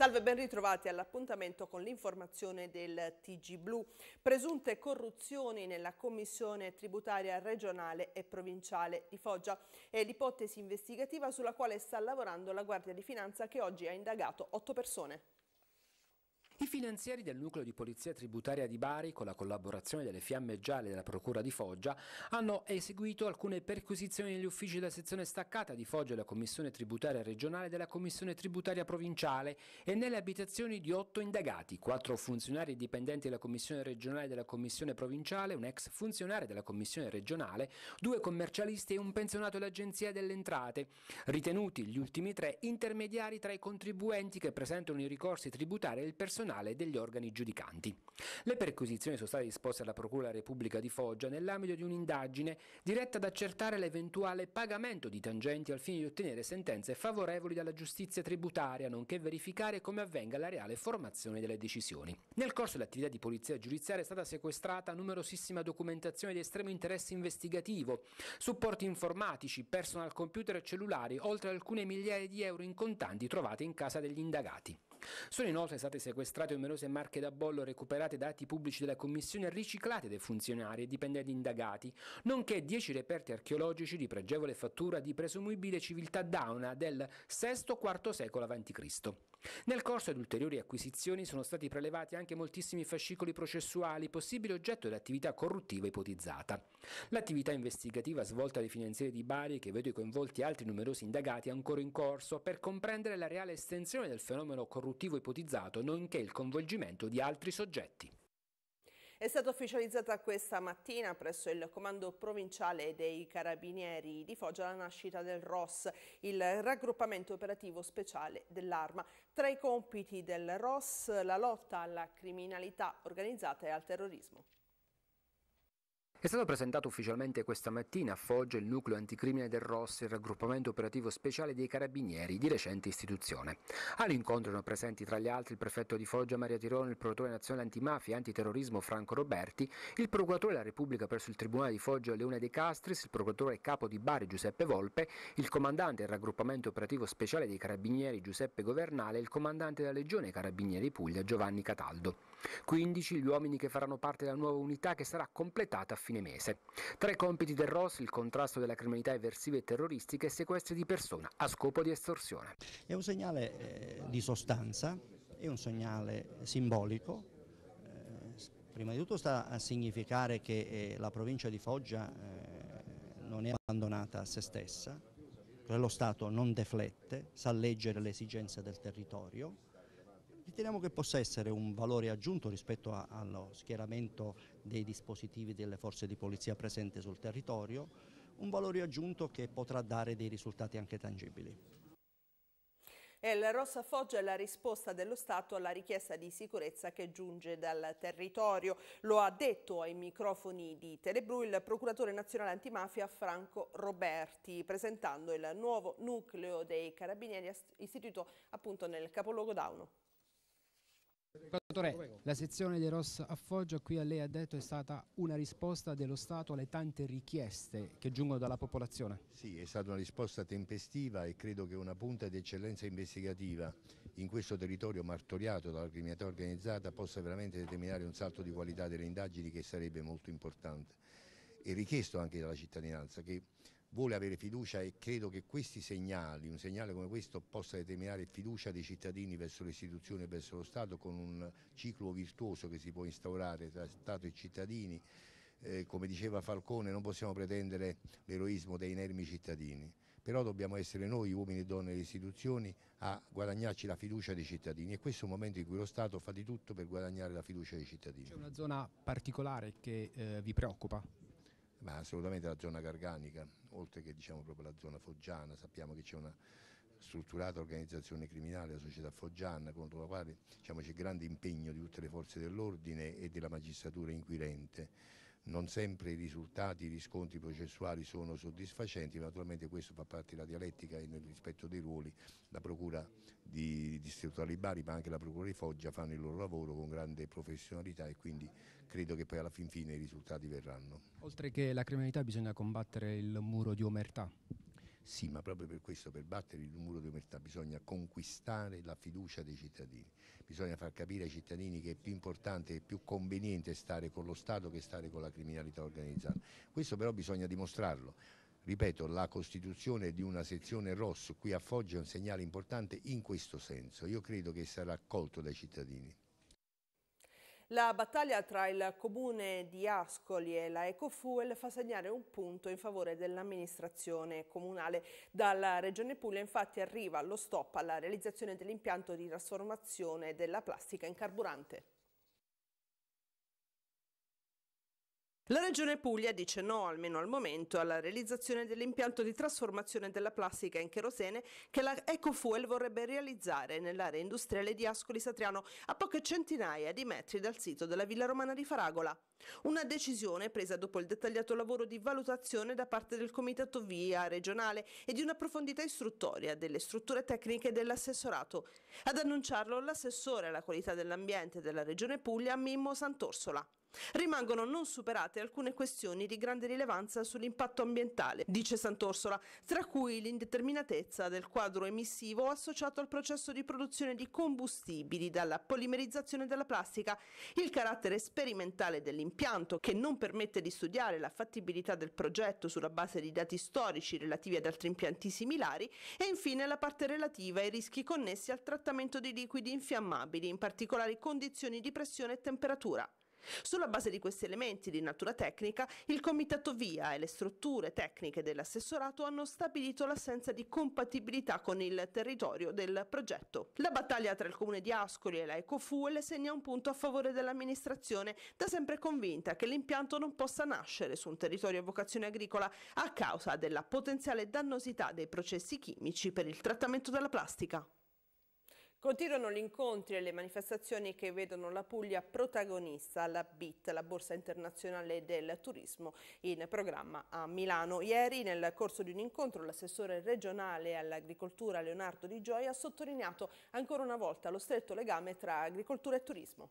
Salve, ben ritrovati all'appuntamento con l'informazione del TG Blu. Presunte corruzioni nella Commissione tributaria regionale e provinciale di Foggia. È l'ipotesi investigativa sulla quale sta lavorando la Guardia di Finanza che oggi ha indagato otto persone. I finanzieri del nucleo di polizia tributaria di Bari, con la collaborazione delle Fiamme Gialle della Procura di Foggia, hanno eseguito alcune perquisizioni negli uffici della sezione staccata di Foggia della Commissione Tributaria Regionale e della Commissione Tributaria Provinciale e nelle abitazioni di otto indagati, quattro funzionari dipendenti della Commissione Regionale e della Commissione Provinciale, un ex funzionario della Commissione Regionale, due commercialisti e un pensionato dell'Agenzia delle Entrate, ritenuti gli ultimi tre intermediari tra i contribuenti che presentano i ricorsi tributari e il personale nazionale degli organi giudicanti. Le perquisizioni sono state disposte alla Procura della Repubblica di Foggia nell'ambito di un'indagine diretta ad accertare l'eventuale pagamento di tangenti al fine di ottenere sentenze favorevoli dalla giustizia tributaria, nonché verificare come avvenga la reale formazione delle decisioni. Nel corso dell'attività di polizia giudiziaria è stata sequestrata numerosissima documentazione di estremo interesse investigativo, supporti informatici, personal computer e cellulari, oltre ad alcune migliaia di euro in contanti trovate in casa degli indagati. Sono inoltre state sequestrate numerose marche da bollo recuperate da atti pubblici della Commissione e riciclate dai funzionari e dipendenti indagati, nonché 10 reperti archeologici di pregevole fattura di presumibile civiltà dauna del VI-IV secolo a.C. Nel corso di ulteriori acquisizioni sono stati prelevati anche moltissimi fascicoli processuali, possibili oggetto di attività corruttiva ipotizzata. L'attività investigativa svolta dai finanzieri di Bari, che vede coinvolti altri numerosi indagati, è ancora in corso per comprendere la reale estensione del fenomeno corruttivo ipotizzato, nonché il coinvolgimento di altri soggetti. È stata ufficializzata questa mattina presso il comando provinciale dei Carabinieri di Foggia la nascita del ROS, il raggruppamento operativo speciale dell'arma. Tra i compiti del ROS la lotta alla criminalità organizzata e al terrorismo. È stato presentato ufficialmente questa mattina a Foggia il nucleo anticrimine del ROS, il raggruppamento operativo speciale dei carabinieri di recente istituzione. All'incontro erano presenti tra gli altri il prefetto di Foggia Maria Tirone, il procuratore nazionale antimafia e antiterrorismo Franco Roberti, il procuratore della Repubblica presso il Tribunale di Foggia Leone De Castris, il procuratore capo di Bari Giuseppe Volpe, il comandante del raggruppamento operativo speciale dei carabinieri Giuseppe Governale e il comandante della Legione Carabinieri Puglia Giovanni Cataldo. 15 gli uomini che faranno parte della nuova unità che sarà completata a fine mese. Tra i compiti del ROS il contrasto della criminalità eversiva e terroristica e sequestri di persona a scopo di estorsione. È un segnale eh, di sostanza, è un segnale simbolico, eh, prima di tutto sta a significare che eh, la provincia di Foggia eh, non è abbandonata a se stessa, cioè lo Stato non deflette, sa leggere le esigenze del territorio, Riteniamo che possa essere un valore aggiunto rispetto a, allo schieramento dei dispositivi delle forze di polizia presenti sul territorio, un valore aggiunto che potrà dare dei risultati anche tangibili. il Rossa Foggia è la risposta dello Stato alla richiesta di sicurezza che giunge dal territorio. Lo ha detto ai microfoni di Telebru il procuratore nazionale antimafia Franco Roberti, presentando il nuovo nucleo dei carabinieri istituito appunto nel capoluogo Dauno la sezione di Ross a Foggia qui a lei ha detto è stata una risposta dello Stato alle tante richieste che giungono dalla popolazione. Sì, è stata una risposta tempestiva e credo che una punta di eccellenza investigativa in questo territorio martoriato dalla criminalità organizzata possa veramente determinare un salto di qualità delle indagini che sarebbe molto importante. E richiesto anche dalla cittadinanza che vuole avere fiducia e credo che questi segnali, un segnale come questo possa determinare fiducia dei cittadini verso le istituzioni e verso lo Stato con un ciclo virtuoso che si può instaurare tra Stato e cittadini. Eh, come diceva Falcone non possiamo pretendere l'eroismo dei inermi cittadini, però dobbiamo essere noi uomini e donne delle istituzioni a guadagnarci la fiducia dei cittadini e questo è un momento in cui lo Stato fa di tutto per guadagnare la fiducia dei cittadini. C'è una zona particolare che eh, vi preoccupa? ma sicuramente la zona garganica, oltre che diciamo, la zona foggiana, sappiamo che c'è una strutturata organizzazione criminale, la società foggiana, contro la quale diciamo, c'è grande impegno di tutte le forze dell'ordine e della magistratura inquirente non sempre i risultati, i riscontri processuali sono soddisfacenti, naturalmente questo fa parte della dialettica e nel rispetto dei ruoli la Procura di Distretto di Bari ma anche la Procura di Foggia fanno il loro lavoro con grande professionalità e quindi credo che poi alla fin fine i risultati verranno. Oltre che la criminalità bisogna combattere il muro di omertà. Sì, ma proprio per questo, per battere il muro di omertà, bisogna conquistare la fiducia dei cittadini. Bisogna far capire ai cittadini che è più importante e più conveniente stare con lo Stato che stare con la criminalità organizzata. Questo però bisogna dimostrarlo ripeto, la costituzione di una sezione rosso qui a Foggia è un segnale importante in questo senso. Io credo che sarà accolto dai cittadini. La battaglia tra il comune di Ascoli e la Ecofuel fa segnare un punto in favore dell'amministrazione comunale. Dalla regione Puglia infatti arriva lo stop alla realizzazione dell'impianto di trasformazione della plastica in carburante. La Regione Puglia dice no, almeno al momento, alla realizzazione dell'impianto di trasformazione della plastica in cherosene che la Ecofuel vorrebbe realizzare nell'area industriale di Ascoli Satriano, a poche centinaia di metri dal sito della Villa Romana di Faragola. Una decisione presa dopo il dettagliato lavoro di valutazione da parte del Comitato VIA regionale e di una profondità istruttoria delle strutture tecniche dell'assessorato. Ad annunciarlo l'assessore alla qualità dell'ambiente della Regione Puglia Mimmo Sant'Orsola. Rimangono non superate alcune questioni di grande rilevanza sull'impatto ambientale, dice Sant'Orsola, tra cui l'indeterminatezza del quadro emissivo associato al processo di produzione di combustibili dalla polimerizzazione della plastica, il carattere sperimentale dell'impianto che non permette di studiare la fattibilità del progetto sulla base di dati storici relativi ad altri impianti similari e infine la parte relativa ai rischi connessi al trattamento di liquidi infiammabili, in particolari condizioni di pressione e temperatura. Sulla base di questi elementi di natura tecnica, il Comitato VIA e le strutture tecniche dell'assessorato hanno stabilito l'assenza di compatibilità con il territorio del progetto. La battaglia tra il Comune di Ascoli e la Ecofuel segna un punto a favore dell'amministrazione, da sempre convinta che l'impianto non possa nascere su un territorio a vocazione agricola a causa della potenziale dannosità dei processi chimici per il trattamento della plastica. Continuano gli incontri e le manifestazioni che vedono la Puglia protagonista alla BIT, la Borsa Internazionale del Turismo, in programma a Milano. Ieri, nel corso di un incontro, l'assessore regionale all'agricoltura Leonardo Di Gioia ha sottolineato ancora una volta lo stretto legame tra agricoltura e turismo.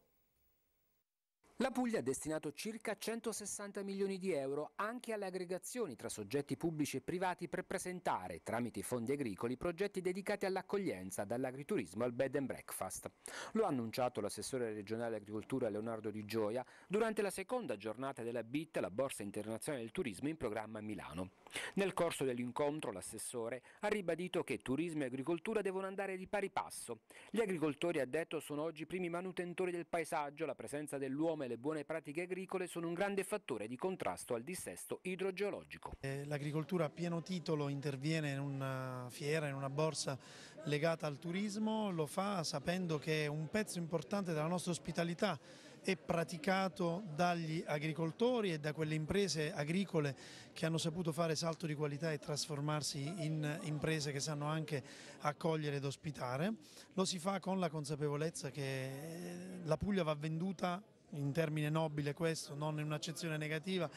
La Puglia ha destinato circa 160 milioni di euro anche alle aggregazioni tra soggetti pubblici e privati per presentare, tramite i fondi agricoli, progetti dedicati all'accoglienza, dall'agriturismo al bed and breakfast. Lo ha annunciato l'assessore regionale agricoltura Leonardo Di Gioia durante la seconda giornata della BIT, la Borsa Internazionale del Turismo in programma a Milano. Nel corso dell'incontro l'assessore ha ribadito che turismo e agricoltura devono andare di pari passo. Gli agricoltori, ha detto, sono oggi i primi manutentori del paesaggio, la presenza dell'uomo e le buone pratiche agricole sono un grande fattore di contrasto al dissesto idrogeologico. Eh, l'agricoltura a pieno titolo interviene in una fiera, in una borsa legata al turismo, lo fa sapendo che un pezzo importante della nostra ospitalità e praticato dagli agricoltori e da quelle imprese agricole che hanno saputo fare salto di qualità e trasformarsi in imprese che sanno anche accogliere ed ospitare. Lo si fa con la consapevolezza che eh, la Puglia va venduta in termine nobile questo, non in un'accezione negativa,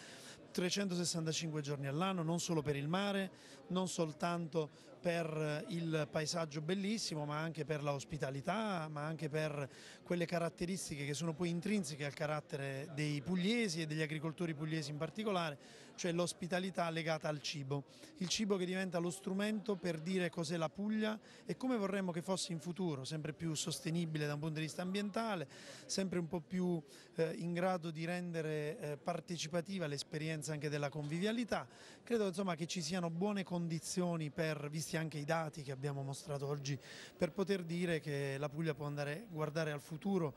365 giorni all'anno, non solo per il mare, non soltanto per eh, il paesaggio bellissimo, ma anche per la ospitalità, ma anche per quelle caratteristiche che sono poi intrinseche al carattere dei pugliesi e degli agricoltori pugliesi in particolare cioè l'ospitalità legata al cibo. Il cibo che diventa lo strumento per dire cos'è la Puglia e come vorremmo che fosse in futuro, sempre più sostenibile da un punto di vista ambientale, sempre un po' più eh, in grado di rendere eh, partecipativa l'esperienza anche della convivialità. Credo insomma, che ci siano buone condizioni per, visti anche i dati che abbiamo mostrato oggi, per poter dire che la Puglia può andare a guardare al futuro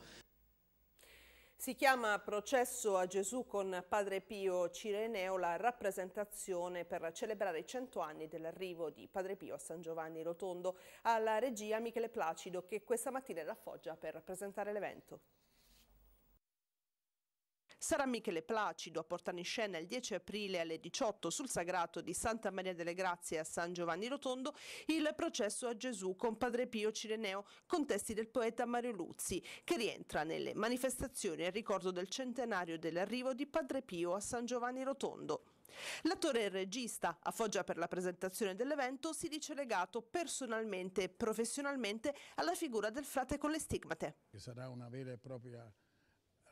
si chiama Processo a Gesù con Padre Pio Cireneo la rappresentazione per celebrare i cento anni dell'arrivo di Padre Pio a San Giovanni Rotondo alla regia Michele Placido che questa mattina è da Foggia per presentare l'evento. Sarà Michele Placido a portare in scena il 10 aprile alle 18 sul Sagrato di Santa Maria delle Grazie a San Giovanni Rotondo il processo a Gesù con Padre Pio Cireneo con testi del poeta Mario Luzzi che rientra nelle manifestazioni a ricordo del centenario dell'arrivo di Padre Pio a San Giovanni Rotondo. L'attore e regista, a Foggia per la presentazione dell'evento, si dice legato personalmente e professionalmente alla figura del frate con le stigmate. Sarà una vera e propria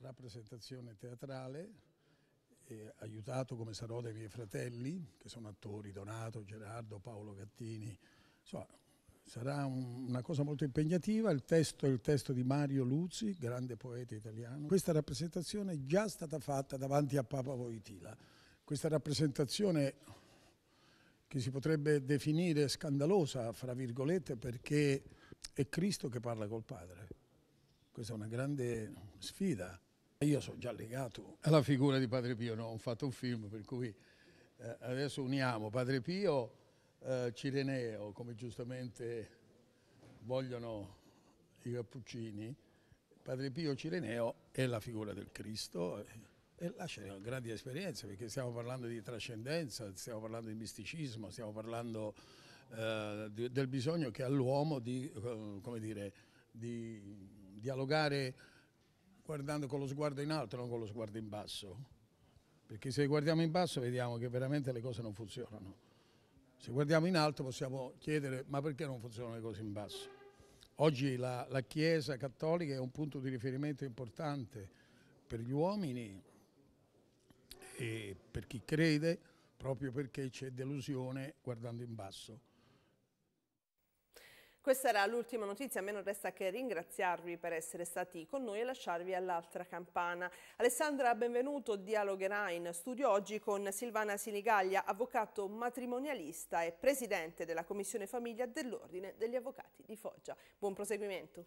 rappresentazione teatrale, aiutato come sarò dai miei fratelli, che sono attori, Donato, Gerardo, Paolo Gattini. Insomma, sarà un, una cosa molto impegnativa, il testo è il testo di Mario Luzzi, grande poeta italiano. Questa rappresentazione è già stata fatta davanti a Papa Voitila. Questa rappresentazione che si potrebbe definire scandalosa, fra virgolette, perché è Cristo che parla col Padre. Questa è una grande sfida io sono già legato alla figura di Padre Pio, no? ho fatto un film per cui eh, adesso uniamo Padre Pio, eh, Cireneo, come giustamente vogliono i cappuccini, Padre Pio Cireneo è la figura del Cristo e, e là c'è grandi esperienze perché stiamo parlando di trascendenza, stiamo parlando di misticismo, stiamo parlando eh, del bisogno che ha l'uomo di, eh, come dire, di dialogare guardando con lo sguardo in alto, non con lo sguardo in basso. Perché se guardiamo in basso vediamo che veramente le cose non funzionano. Se guardiamo in alto possiamo chiedere ma perché non funzionano le cose in basso? Oggi la, la Chiesa cattolica è un punto di riferimento importante per gli uomini e per chi crede proprio perché c'è delusione guardando in basso. Questa era l'ultima notizia, a me non resta che ringraziarvi per essere stati con noi e lasciarvi all'altra campana. Alessandra Benvenuto dialogherà in studio oggi con Silvana Sinigaglia, avvocato matrimonialista e presidente della Commissione Famiglia dell'Ordine degli Avvocati di Foggia. Buon proseguimento.